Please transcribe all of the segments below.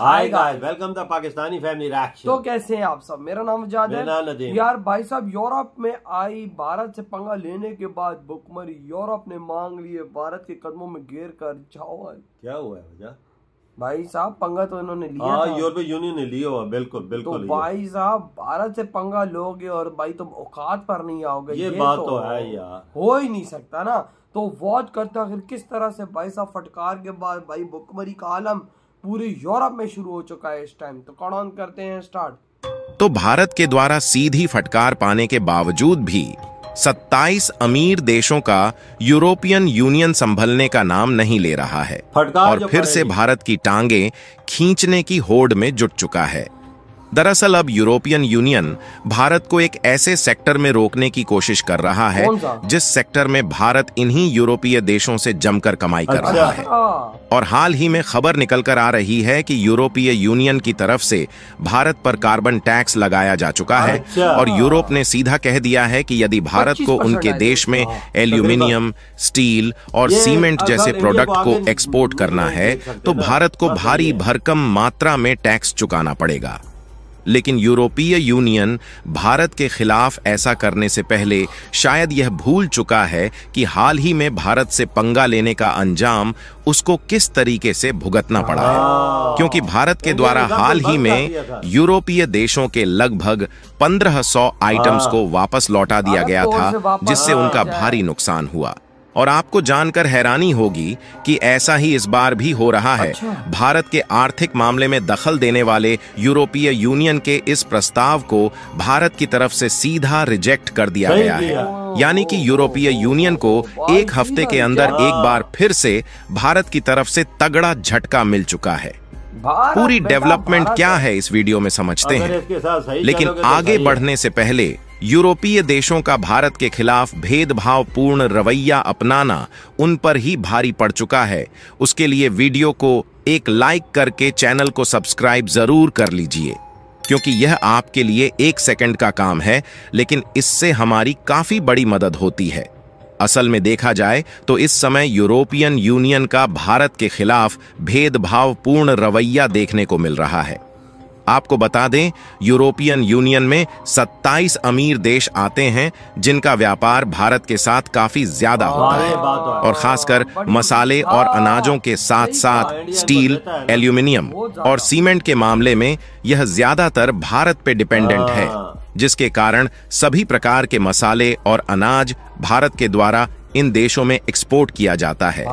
हाय guys welcome Pakistani family reaction तो कैसे हैं आप सब मेरा नाम जाद है यार भाई साहब यूरोप में आई भारत से पंगा लेने के बाद भुखमरी यूरोप ने मांग लिए भारत के कदमों में गिर कर जाओ क्या हुआ है भैया भाई साहब पंगा तो इन्होंने लिया हाँ, यूरोपीय यूनियन ने लिया हुआ बिल्कुल तो बिल्कुल तो भाई साहब भारत से पंगा लोगे और भाई तुम औकात पर नहीं आओगे ये, ये बात तो, तो है यार हो ही नहीं सकता ना तो वॉच करते आखिर किस तरह से भाई साहब फटकार के बाद भाई बुकमरी का आलम पूरे यूरोप में शुरू हो चुका है इस टाइम तो कौन ऑन करते हैं स्टार्ट तो भारत के द्वारा सीधी फटकार पाने के बावजूद भी 27 अमीर देशों का यूरोपियन यूनियन संभलने का नाम नहीं ले रहा है और फिर से भारत की टांगे खींचने की होड़ में जुट चुका है दरअसल अब यूरोपियन यूनियन भारत को एक ऐसे सेक्टर में रोकने की कोशिश कर रहा है जिस सेक्टर में भारत इन्हीं यूरोपीय देशों से जमकर कमाई कर अच्छा। रहा है और हाल ही में खबर निकलकर आ रही है कि यूरोपीय यूनियन की तरफ से भारत पर कार्बन टैक्स लगाया जा चुका है अच्छा। और यूरोप ने सीधा कह दिया है कि यदि भारत को उनके देश में एल्यूमिनियम स्टील और सीमेंट जैसे प्रोडक्ट को एक्सपोर्ट करना है तो भारत को भारी भरकम मात्रा में टैक्स चुकाना पड़ेगा लेकिन यूरोपीय यूनियन भारत के खिलाफ ऐसा करने से पहले शायद यह भूल चुका है कि हाल ही में भारत से पंगा लेने का अंजाम उसको किस तरीके से भुगतना पड़ा है हाँ। क्योंकि भारत के द्वारा हाल ही में यूरोपीय देशों के लगभग 1500 आइटम्स हाँ। को वापस लौटा दिया गया था जिससे उनका भारी नुकसान हुआ और आपको जानकर हैरानी होगी कि ऐसा ही इस बार भी हो रहा है अच्छा। भारत के आर्थिक मामले में दखल देने वाले यूरोपीय यूनियन के इस प्रस्ताव को भारत की तरफ से सीधा रिजेक्ट कर दिया गया है यानी कि यूरोपीय यूनियन को एक हफ्ते के अंदर एक बार फिर से भारत की तरफ से तगड़ा झटका मिल चुका है पूरी डेवलपमेंट क्या है इस वीडियो में समझते हैं लेकिन तो आगे बढ़ने से पहले यूरोपीय देशों का भारत के खिलाफ भेदभावपूर्ण रवैया अपनाना उन पर ही भारी पड़ चुका है उसके लिए वीडियो को एक लाइक करके चैनल को सब्सक्राइब जरूर कर लीजिए क्योंकि यह आपके लिए एक सेकंड का काम है लेकिन इससे हमारी काफी बड़ी मदद होती है असल में देखा जाए तो इस समय यूरोपियन यूनियन का भारत के खिलाफ भेदभावपूर्ण रवैया देखने को मिल रहा है आपको बता दें यूरोपियन यूनियन में 27 अमीर देश आते हैं जिनका व्यापार भारत के साथ काफी ज्यादा होता है और खासकर मसाले और अनाजों के साथ साथ स्टील एल्यूमिनियम और सीमेंट के मामले में यह ज्यादातर भारत पे डिपेंडेंट है हाँ। जिसके कारण सभी प्रकार के मसाले और अनाज भारत के द्वारा इन देशों में एक्सपोर्ट किया जाता है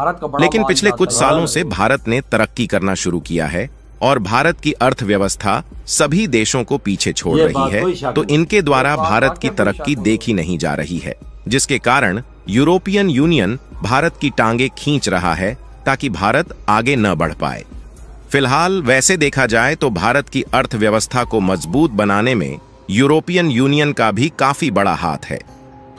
लेकिन पिछले कुछ सालों से भारत ने तरक्की करना शुरू किया है और भारत की अर्थव्यवस्था सभी देशों को पीछे छोड़ तो तो रही है तो इनके द्वारा भारत तो की तरक्की देखी नहीं जा रही है जिसके कारण यूरोपियन यूनियन भारत की टांगे खींच रहा है ताकि भारत आगे न बढ़ पाए फिलहाल वैसे देखा जाए तो भारत की अर्थव्यवस्था को मजबूत बनाने में यूरोपियन यूनियन का भी काफी बड़ा हाथ है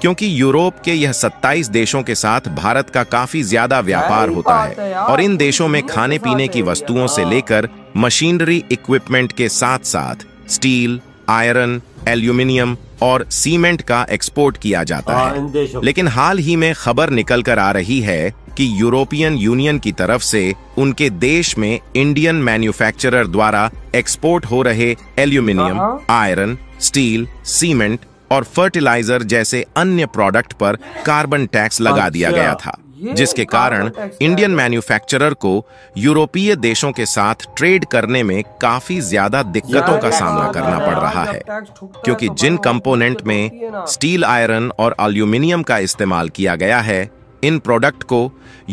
क्योंकि यूरोप के यह 27 देशों के साथ भारत का काफी ज्यादा व्यापार होता है और इन देशों में खाने पीने की वस्तुओं से लेकर मशीनरी इक्विपमेंट के साथ साथ स्टील आयरन एल्यूमिनियम और सीमेंट का एक्सपोर्ट किया जाता हाँ, है लेकिन हाल ही में खबर निकल कर आ रही है कि यूरोपियन यूनियन की तरफ से उनके देश में इंडियन मैन्युफैक्चरर द्वारा एक्सपोर्ट हो रहे एल्यूमिनियम हाँ, हाँ। आयरन स्टील सीमेंट और फर्टिलाइजर जैसे अन्य प्रोडक्ट पर कार्बन टैक्स लगा अच्छा, दिया गया था जिसके कारण इंडियन मैन्युफैक्चरर को यूरोपीय देशों के साथ ट्रेड करने में काफी ज्यादा दिक्कतों का सामना करना पड़ रहा है क्योंकि तो जिन कंपोनेंट तो में स्टील आयरन और अल्यूमिनियम का इस्तेमाल किया गया है इन प्रोडक्ट को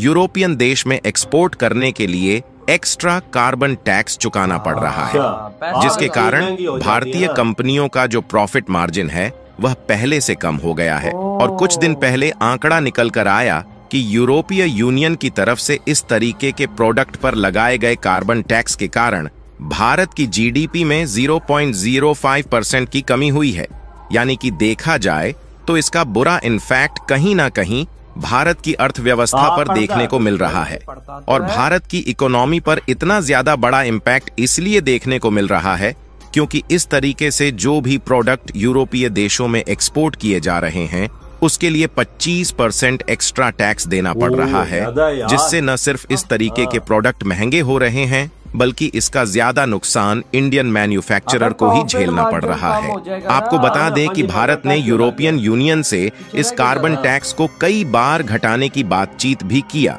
यूरोपियन देश में एक्सपोर्ट करने के लिए एक्स्ट्रा कार्बन टैक्स चुकाना पड़ रहा है हाँ, जिसके तो कारण भारतीय कंपनियों का जो प्रॉफिट मार्जिन है वह पहले से कम हो गया है और कुछ दिन पहले आंकड़ा निकल कर आया कि यूरोपीय यूनियन की तरफ से इस तरीके के प्रोडक्ट पर लगाए गए कार्बन टैक्स के कारण भारत की जीडीपी में 0.05 परसेंट की कमी हुई है यानी कि देखा जाए तो इसका बुरा इनफैक्ट कहीं ना कहीं भारत की अर्थव्यवस्था हाँ, पर देखने को मिल रहा है तो और भारत की इकोनॉमी पर इतना ज्यादा बड़ा इम्पैक्ट इसलिए देखने को मिल रहा है क्योंकि इस तरीके से जो भी प्रोडक्ट यूरोपीय देशों में एक्सपोर्ट किए जा रहे हैं उसके लिए 25 परसेंट एक्स्ट्रा टैक्स देना पड़ रहा है जिससे न सिर्फ इस तरीके के प्रोडक्ट महंगे हो रहे हैं बल्कि इसका ज्यादा नुकसान इंडियन मैन्युफैक्चरर को ही झेलना पड़ रहा है आपको बता हाँ दें कि हाँ भारत ने यूरोपियन यूनियन से इस कार्बन टैक्स को कई बार घटाने की बातचीत भी किया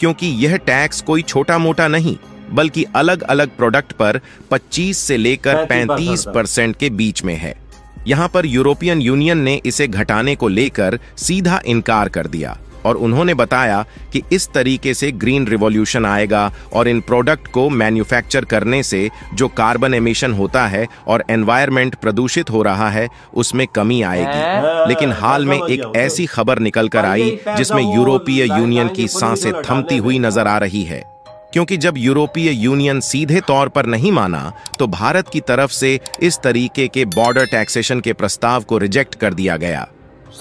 क्योंकि यह टैक्स कोई छोटा मोटा नहीं बल्कि अलग अलग प्रोडक्ट पर 25 से लेकर 35 परसेंट के बीच में है यहाँ पर यूरोपियन यूनियन ने इसे घटाने को लेकर सीधा इनकार कर दिया और उन्होंने बताया कि इस तरीके से ग्रीन रिवॉल्यूशन आएगा और इन प्रोडक्ट को मैन्युफैक्चर करने से जो कार्बन एमिशन होता है और एनवायरमेंट प्रदूषित हो रहा है उसमें कमी आएगी लेकिन हाल में एक ऐसी खबर निकलकर आई जिसमें यूरोपीय यूनियन की सांसें थमती हुई नजर आ रही है क्योंकि जब यूरोपीय यूनियन सीधे तौर पर नहीं माना तो भारत की तरफ से इस तरीके के बॉर्डर टैक्सेशन के प्रस्ताव को रिजेक्ट कर दिया गया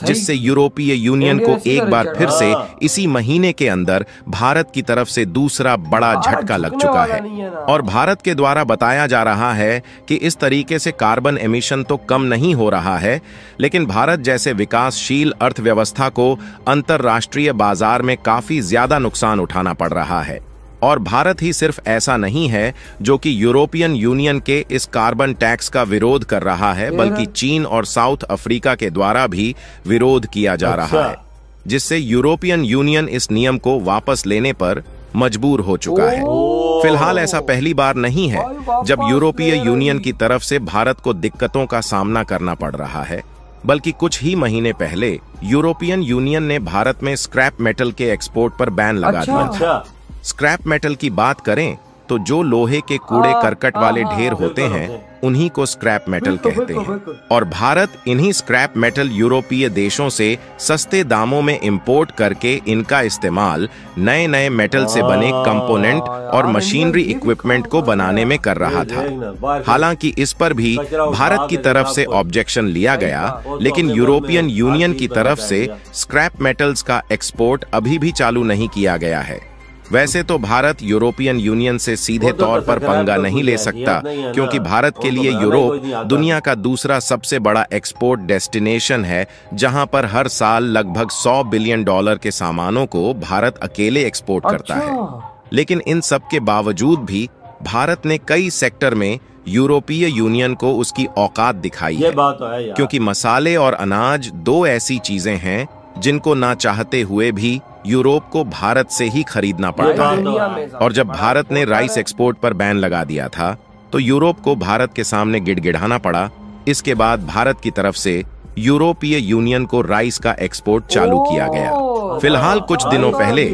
जिससे यूरोपीय यूनियन को एक बार फिर से हाँ। इसी महीने के अंदर भारत की तरफ से दूसरा बड़ा झटका लग चुका है और भारत के द्वारा बताया जा रहा है कि इस तरीके से कार्बन एमिशन तो कम नहीं हो रहा है लेकिन भारत जैसे विकासशील अर्थव्यवस्था को अंतर्राष्ट्रीय बाजार में काफी ज्यादा नुकसान उठाना पड़ रहा है और भारत ही सिर्फ ऐसा नहीं है जो कि यूरोपियन यूनियन के इस कार्बन टैक्स का विरोध कर रहा है बल्कि चीन और साउथ अफ्रीका के द्वारा भी विरोध किया जा अच्छा। रहा है जिससे यूरोपियन यूनियन इस नियम को वापस लेने पर मजबूर हो चुका है फिलहाल ऐसा पहली बार नहीं है जब यूरोपीय यूनियन की तरफ से भारत को दिक्कतों का सामना करना पड़ रहा है बल्कि कुछ ही महीने पहले यूरोपियन यूनियन ने भारत में स्क्रैप मेटल के एक्सपोर्ट पर बैन लगा अच्छा। दिया अच्छा। स्क्रैप मेटल की बात करें तो जो लोहे के कूड़े हाँ, करकट वाले हाँ, हाँ, ढेर होते हैं उन्हीं को स्क्रैप मेटल कहते हैं और भारत इन्हीं स्क्रैप मेटल यूरोपीय देशों से सस्ते दामों में इंपोर्ट करके इनका इस्तेमाल नए नए मेटल से बने कंपोनेंट और तो तो मशीनरी इक्विपमेंट को बनाने में कर रहा था हालांकि इस पर भी भारत की तो तरफ से ऑब्जेक्शन लिया गया लेकिन यूरोपियन यूनियन की तरफ से स्क्रैप मेटल्स का एक्सपोर्ट अभी भी चालू नहीं किया गया है वैसे तो भारत यूरोपियन यूनियन से सीधे तौर पर पंगा तो नहीं ले सकता क्योंकि भारत के तो लिए यूरोप दुनिया का दूसरा सबसे बड़ा एक्सपोर्ट डेस्टिनेशन है जहां पर हर साल लगभग 100 बिलियन डॉलर के सामानों को भारत अकेले एक्सपोर्ट करता है अच्छा। लेकिन इन सब के बावजूद भी भारत ने कई सेक्टर में यूरोपीय यूनियन को उसकी औकात दिखाई है, तो है क्योंकि मसाले और अनाज दो ऐसी चीजें हैं जिनको ना चाहते हुए भी यूरोप को भारत से ही खरीदना पड़ता तो है और जब भारत ने राइस एक्सपोर्ट पर बैन लगा दिया था तो यूरोप को भारत के सामने गिड़गिड़ाना पड़ा इसके बाद भारत की तरफ से यूरोपीय यूनियन को राइस का एक्सपोर्ट चालू किया गया फिलहाल कुछ दिनों पहले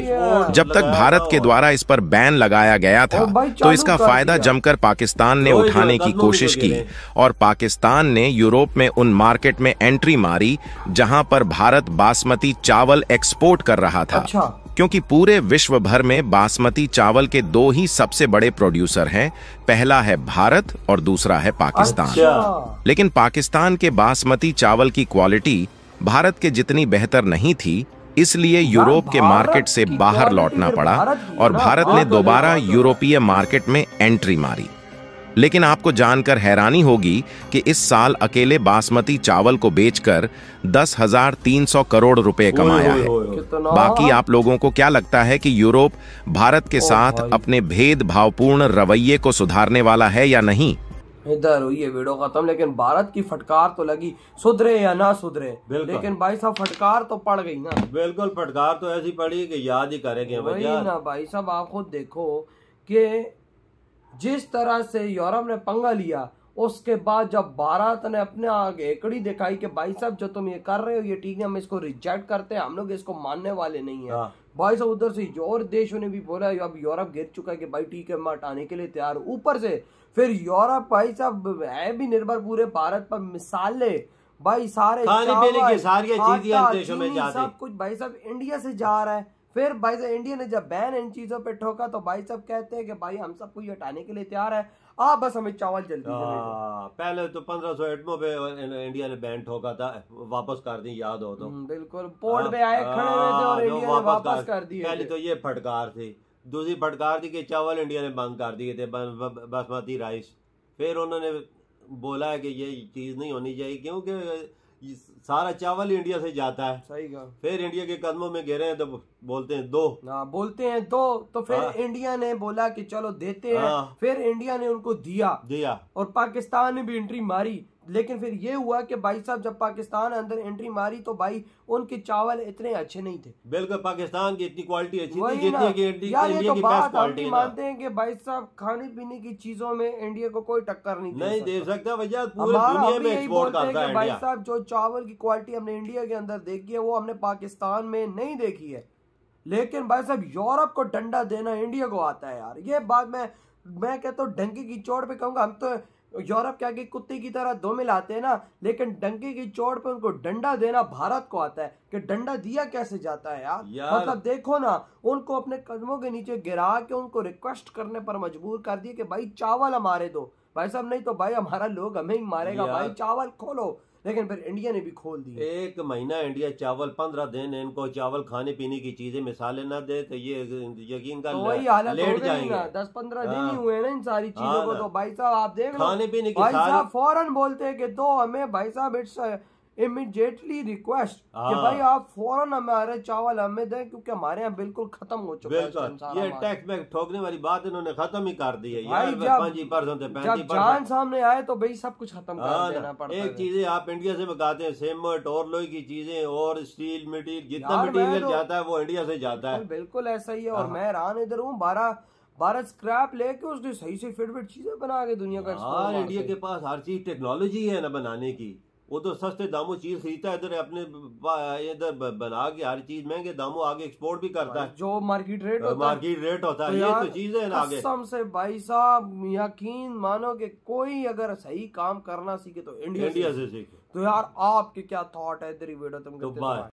जब तक भारत के द्वारा इस पर बैन लगाया गया था तो इसका फायदा जमकर पाकिस्तान ने तो उठाने की कोशिश तो की और पाकिस्तान ने यूरोप में उन मार्केट में एंट्री मारी जहां पर भारत बासमती चावल एक्सपोर्ट कर रहा था अच्छा। क्योंकि पूरे विश्व भर में बासमती चावल के दो ही सबसे बड़े प्रोड्यूसर हैं पहला है भारत और दूसरा है पाकिस्तान अच्छा। लेकिन पाकिस्तान के बासमती चावल की क्वालिटी भारत के जितनी बेहतर नहीं थी इसलिए यूरोप के मार्केट से बाहर लौटना पड़ा और भारत ने दोबारा तो यूरोपीय मार्केट में एंट्री मारी लेकिन आपको जानकर हैरानी होगी कि इस साल अकेले बासमती चावल को बेचकर दस हजार तीन सौ करोड़ रुपए कमाया है बाकी आप लोगों को क्या लगता है कि यूरोप भारत के साथ अपने भेदभावपूर्ण रवैये को सुधारने वाला है या नहीं इधर हुई है वीडियो खत्म लेकिन भारत की फटकार तो लगी सुधरे या ना सुधरे लेकिन भाई साहब फटकार तो पड़ गई ना बिल्कुल फटकार तो ऐसी पड़ी कि याद ही करेंगे ना भाई साहब आप खुद देखो कि जिस तरह से यूरोप ने पंगा लिया उसके बाद जब भारत ने अपने आगे एकड़ी दिखाई कि भाई साहब जो तुम ये कर रहे हो ये ठीक है हम इसको रिजेक्ट करते हैं हम लोग इसको मानने वाले नहीं है हाँ। भाई साहब उधर से और देशों ने भी बोला अब यूरोप गिर चुका है कि भाई ठीक है हम हटाने के लिए तैयार ऊपर से फिर यूरोप भाई साहब है भी निर्भर पूरे भारत पर मिसाले भाई सारे सारे सब कुछ भाई साहब इंडिया से जा रहा है फिर भाई साहब इंडिया ने जब बैन इन चीज़ों पे ठोका तो भाई साहब कहते हैं कि भाई हम सबको ये हटाने के लिए तैयार है आप बस हमें चावल जल्दी आ, हाँ, पहले तो पंद्रह सौ एटमो पे इंडिया ने बैन ठोका था वापस कर दी याद हो तो हम्म, बिल्कुल पोर्ट हाँ, पे आए खड़े हुए थे और इंडिया हाँ, ने वापस कर दी पहले तो ये फटकार थी दूसरी फटकार थी कि चावल इंडिया ने बंद कर दिए थे बासमती राइस फिर उन्होंने बोला है कि ये चीज़ नहीं होनी चाहिए क्योंकि सारा चावल इंडिया से जाता है सही फिर इंडिया के कदमों में घेरे हैं तो बोलते हैं दो ना बोलते हैं दो तो फिर आ, हाँ। इंडिया ने बोला कि चलो देते हैं हाँ। फिर इंडिया ने उनको दिया दिया और पाकिस्तान ने भी एंट्री मारी लेकिन फिर ये हुआ कि भाई साहब जब पाकिस्तान अंदर एंट्री मारी तो भाई उनके चावल इतने अच्छे नहीं थे बिल्कुल पाकिस्तान की इतनी क्वालिटी अच्छी थी जितनी कि इंडिया की तो बात हम मानते हैं कि भाई साहब खाने पीने की चीजों में इंडिया को कोई टक्कर नहीं नहीं दे सकता भैया दुनिया में एक्सपोर्ट करता है भाई साहब जो चावल की क्वालिटी हमने इंडिया के अंदर देखी है वो हमने पाकिस्तान में नहीं देखी है लेकिन भाई साहब यूरोप को डंडा देना इंडिया को आता है यार ये बात मैं मैं कहता हूँ डंकी की चोट पे कहूंगा हम तो यूरोप के आगे कुत्ते की तरह दो मिलाते हैं ना लेकिन डंके की चोट पे उनको डंडा देना भारत को आता है कि डंडा दिया कैसे जाता है यार, यार। मतलब देखो ना उनको अपने कदमों के नीचे गिरा के उनको रिक्वेस्ट करने पर मजबूर कर दिए कि भाई चावल हमारे दो भाई साहब नहीं तो भाई हमारा लोग हमें ही मारेगा भाई चावल खोलो लेकिन फिर इंडिया ने भी खोल दी एक महीना इंडिया चावल पंद्रह दिन इनको चावल खाने पीने की चीजें मिसाले ना दे तो ये यकीन का तो वही हालत लेट जाएंगे दस पंद्रह दिन ही हाँ। हुए ना इन सारी चीजों को हाँ। तो भाई साहब आप देख खाने पीने की भाई साहब फौरन बोलते हैं कि दो हमें भाई साहब इमिडिएटली रिक्वेस्ट कि हाँ। भाई आप फौरन हमारे चावल हमें दें क्योंकि हमारे यहाँ बिल्कुल खत्म हो चुका है ये टैक्स बैग ठोकने वाली बात इन्होंने खत्म ही कर दी है जान सामने आए तो भाई सब कुछ खत्म कर हाँ, देना पड़ता एक चीजें आप इंडिया से बताते हैं सीमेंट और लोहे की चीजें और स्टील मटीरियल जितना मटीरियल तो- जाता है वो इंडिया से जाता है बिल्कुल ऐसा ही है और हाँ। मैं हैरान इधर हूँ बारह भारत स्क्रैप लेके उसने सही से फिट फिट चीजें बना के दुनिया का इंडिया के पास हर चीज टेक्नोलॉजी है ना बनाने की वो तो सस्ते दामों चीज खरीदता है इधर अपने इधर बना के हर चीज महंगे दामों आगे एक्सपोर्ट भी करता है जो मार्केट रेट होता मार्केट रेट होता है तो ये तो चीज है ना आगे से भाई साहब यकीन मानो कि कोई अगर सही काम करना सीखे तो इंडिया इंडिया से सीखे तो यार आपके क्या थॉट है इधर ही वीडियो तुम तो